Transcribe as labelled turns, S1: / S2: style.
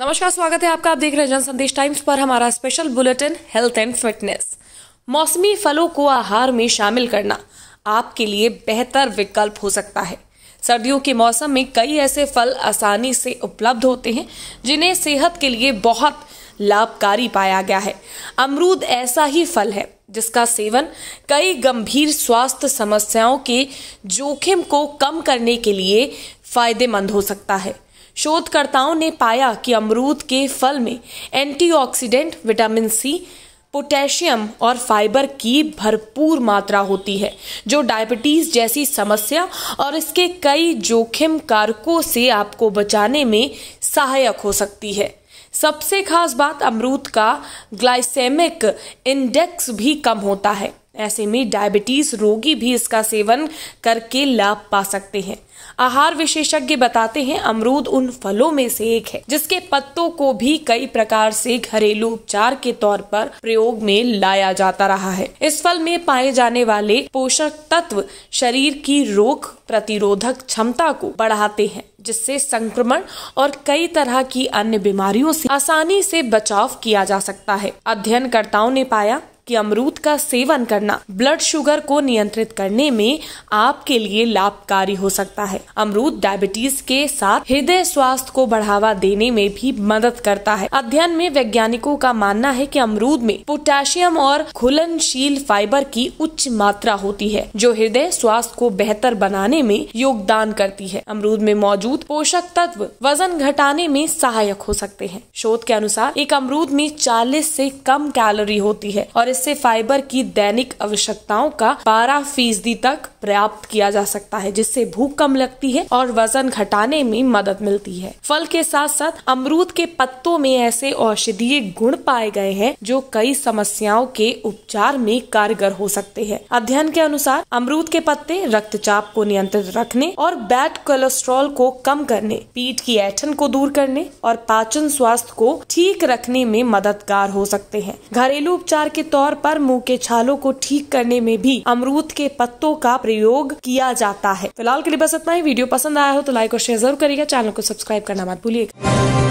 S1: नमस्कार स्वागत है आपका आप देख रहे हैं जन संदेश टाइम्स पर हमारा special bulletin health and fitness मौसमी फलों को आहार में शामिल करना आपके लिए बेहतर विकल्प हो सकता है सर्दियों के मौसम में कई ऐसे फल आसानी से उपलब्ध होते हैं जिन्हें सेहत के लिए बहुत लाभकारी पाया गया है अमरूद ऐसा ही फल है जिसका सेवन कई गंभीर स्वास्थ्य समस्याओं के जोखिम को कम करने के लिए फायदेमंद हो सकता है शोधकर्ताओं ने पाया कि अमरूद के फल में एंटीऑक्सीडेंट विटामिन सी पोटेशियम और फाइबर की भरपूर मात्रा होती है जो डायबिटीज जैसी समस्या और इसके कई जोखिम कारकों से आपको बचाने में सहायक हो सकती है सबसे खास बात अमरूद का ग्लाइसेमिक इंडेक्स भी कम होता है ऐसे में डायबिटीज रोगी भी इसका सेवन करके लाभ पा सकते हैं आहार विशेषज्ञ बताते हैं अमरूद उन फलों में से एक है जिसके पत्तों को भी कई प्रकार से घरेलू उपचार के तौर पर प्रयोग में लाया जाता रहा है इस फल में पाए जाने वाले पोषक तत्व शरीर की रोग प्रतिरोधक क्षमता को बढ़ाते हैं जिससे संक्रमण और कई तरह की अन्य बीमारियों से आसानी से बचाव किया जा सकता है अध्ययनकर्ताओं ने पाया कि अमरूद का सेवन करना ब्लड शुगर को नियंत्रित करने में आपके लिए लाभकारी हो सकता है अमरूद डायबिटीज के साथ हृदय स्वास्थ्य को बढ़ावा देने में भी मदद करता है अध्ययन में वैज्ञानिकों का मानना है कि अमरूद में पोटेशियम और घुलनशील फाइबर की उच्च मात्रा होती है जो हृदय स्वास्थ्य को बेहतर बनाने में योगदान करती है अमरूद में मौजूद पोषक तत्व वजन घटाने में सहायक हो सकते हैं शोध के अनुसार एक अमरूद में 40 से कम कैलोरी होती है और से फाइबर की दैनिक आवश्यकताओं का बारह फीसदी तक पर्याप्त किया जा सकता है जिससे भूख कम लगती है और वजन घटाने में मदद मिलती है फल के साथ साथ अमरूद के पत्तों में ऐसे औषधीय गुण पाए गए हैं जो कई समस्याओं के उपचार में कारगर हो सकते हैं अध्ययन के अनुसार अमरूद के पत्ते रक्तचाप को नियंत्रित रखने और बैड कोलेस्ट्रॉल को कम करने पीठ की ऐठन को दूर करने और पाचन स्वास्थ्य को ठीक रखने में मददगार हो सकते हैं घरेलू उपचार के तौर तौर पर मुंह के छालों को ठीक करने में भी अमरूद के पत्तों का प्रयोग किया जाता है फिलहाल के लिए बस इतना ही वीडियो पसंद आया हो तो लाइक और शेयर जरूर करिएगा चैनल को सब्सक्राइब करना मत भूलिएगा